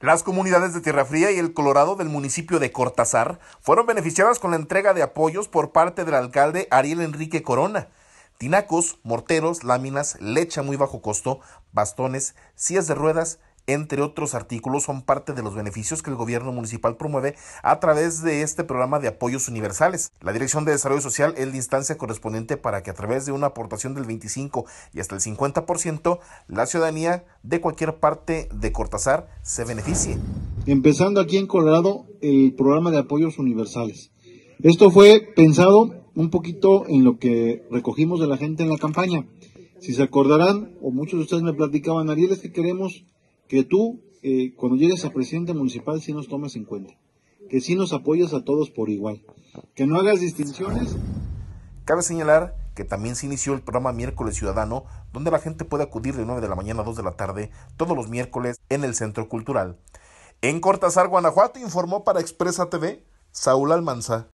Las comunidades de Tierra Fría y el Colorado del municipio de Cortazar fueron beneficiadas con la entrega de apoyos por parte del alcalde Ariel Enrique Corona. Tinacos, morteros, láminas, lecha muy bajo costo, bastones, sillas de ruedas, entre otros artículos, son parte de los beneficios que el gobierno municipal promueve a través de este programa de apoyos universales. La Dirección de Desarrollo Social es la instancia correspondiente para que a través de una aportación del 25 y hasta el 50%, la ciudadanía de cualquier parte de Cortazar se beneficie. Empezando aquí en Colorado el programa de apoyos universales. Esto fue pensado un poquito en lo que recogimos de la gente en la campaña. Si se acordarán, o muchos de ustedes me platicaban, Ariel, es que queremos que tú, eh, cuando llegues a presidente municipal, sí nos tomes en cuenta, que sí nos apoyas a todos por igual, que no hagas distinciones. Cabe señalar que también se inició el programa Miércoles Ciudadano, donde la gente puede acudir de 9 de la mañana a 2 de la tarde todos los miércoles en el Centro Cultural. En Cortázar, Guanajuato, informó para Expresa TV, Saúl Almanza.